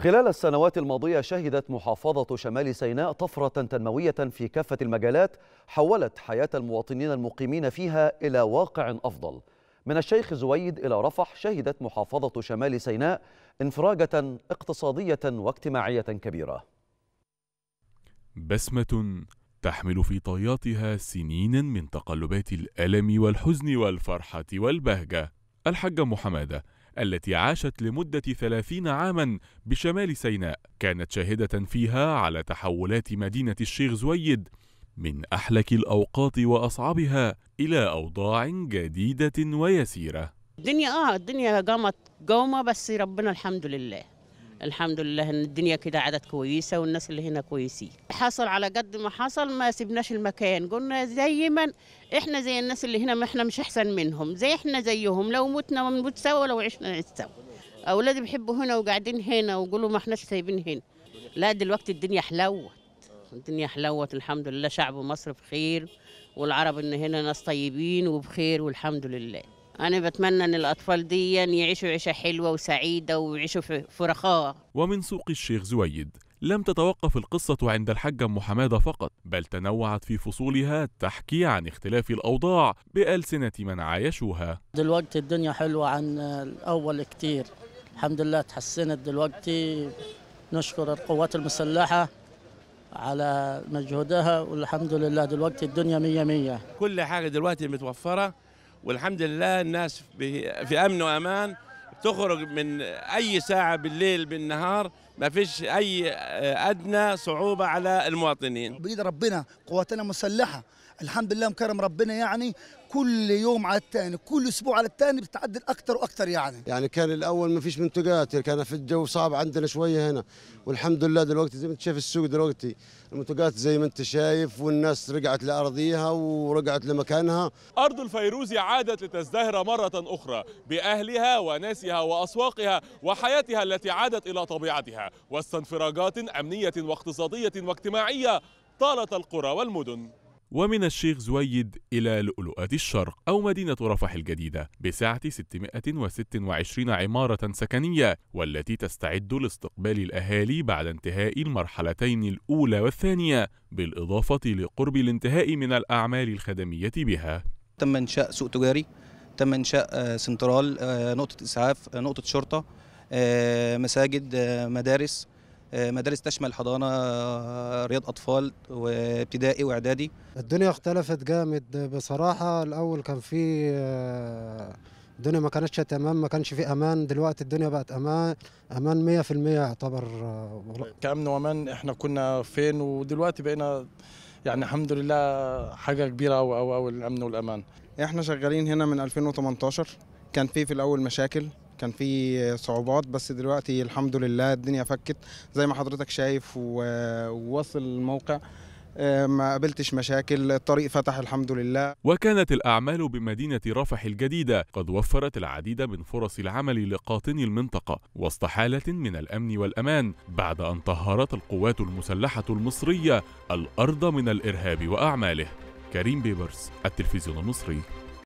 خلال السنوات الماضية شهدت محافظة شمال سيناء طفرة تنموية في كافة المجالات حولت حياة المواطنين المقيمين فيها إلى واقع أفضل من الشيخ زويد إلى رفح شهدت محافظة شمال سيناء انفراجة اقتصادية واجتماعية كبيرة بسمة تحمل في طياتها سنين من تقلبات الألم والحزن والفرحة والبهجة الحاجة محمدة التي عاشت لمدة ثلاثين عاما بشمال سيناء كانت شاهدة فيها على تحولات مدينة الشيخ زويد من أحلك الأوقات وأصعبها إلى أوضاع جديدة ويسيرة الدنيا آه الدنيا قامت قومة بس ربنا الحمد لله الحمد لله ان الدنيا كده عادت كويسه والناس اللي هنا كويسين حصل على قد ما حصل ما سبناش المكان قلنا زي ما احنا زي الناس اللي هنا ما احنا مش احسن منهم زي احنا زيهم لو متنا بنموت سوا ولو عشنا نعيش سوا اولادي بيحبوا هنا وقاعدين هنا وقولوا ما احناش سايبين هنا لا دلوقتي الدنيا حلوت الدنيا حلوت الحمد لله شعب مصر بخير والعرب ان هنا ناس طيبين وبخير والحمد لله أنا بتمنى أن الأطفال دي يعيشوا عيشة حلوة وسعيدة ويعيشوا في رخاء ومن سوق الشيخ زويد لم تتوقف القصة عند الحاجة أم حمادة فقط بل تنوعت في فصولها تحكي عن اختلاف الأوضاع بألسنة من عايشوها دلوقتي الدنيا حلوة عن الأول كتير الحمد لله تحسنت دلوقتي نشكر القوات المسلحة على مجهودها والحمد لله دلوقتي الدنيا مية مية كل حاجة دلوقتي متوفرة والحمد لله الناس في امن وامان تخرج من اي ساعه بالليل بالنهار ما فيش اي ادنى صعوبه على المواطنين بايد ربنا قواتنا مسلحه الحمد لله مكرم ربنا يعني كل يوم على الثاني كل اسبوع على الثاني بتعدل اكثر واكثر يعني يعني كان الاول ما فيش منتجات يعني كان في الجو صعب عندنا شويه هنا والحمد لله دلوقتي زي ما انت شايف السوق دلوقتي المنتجات زي ما انت شايف والناس رجعت لارضيها ورجعت لمكانها ارض الفيروز عادت لتزدهر مره اخرى باهلها وناسها واسواقها وحياتها التي عادت الى طبيعتها واستنفراجات وسط انفراجات أمنية واقتصادية واجتماعية طالت القرى والمدن ومن الشيخ زويد إلى لؤلؤات الشرق أو مدينة رفح الجديدة بسعة 626 عمارة سكنية والتي تستعد لاستقبال الأهالي بعد انتهاء المرحلتين الأولى والثانية بالإضافة لقرب الانتهاء من الأعمال الخدمية بها تم إنشاء سوق تجاري تم إنشاء آه، سنترال آه، نقطة إسعاف آه، نقطة شرطة آه، مساجد آه، مدارس آه، مدارس تشمل حضانه رياض اطفال وابتدائي واعدادي الدنيا اختلفت جامد بصراحه الاول كان في الدنيا ما كانتش تمام ما كانش في امان دلوقتي الدنيا بقت امان امان 100% يعتبر كامن وامان احنا كنا فين ودلوقتي بقينا يعني الحمد لله حاجه كبيره او او او الامن والامان احنا شغالين هنا من 2018 كان في في الاول مشاكل كان في صعوبات بس دلوقتي الحمد لله الدنيا فكت زي ما حضرتك شايف وواصل الموقع آه، ما قابلتش مشاكل الطريق فتح الحمد لله وكانت الأعمال بمدينة رفح الجديدة قد وفرت العديد من فرص العمل لقاطني المنطقة وسط حالة من الأمن والأمان بعد أن طهرت القوات المسلحة المصرية الأرض من الإرهاب وأعماله كريم بيبرس التلفزيون المصري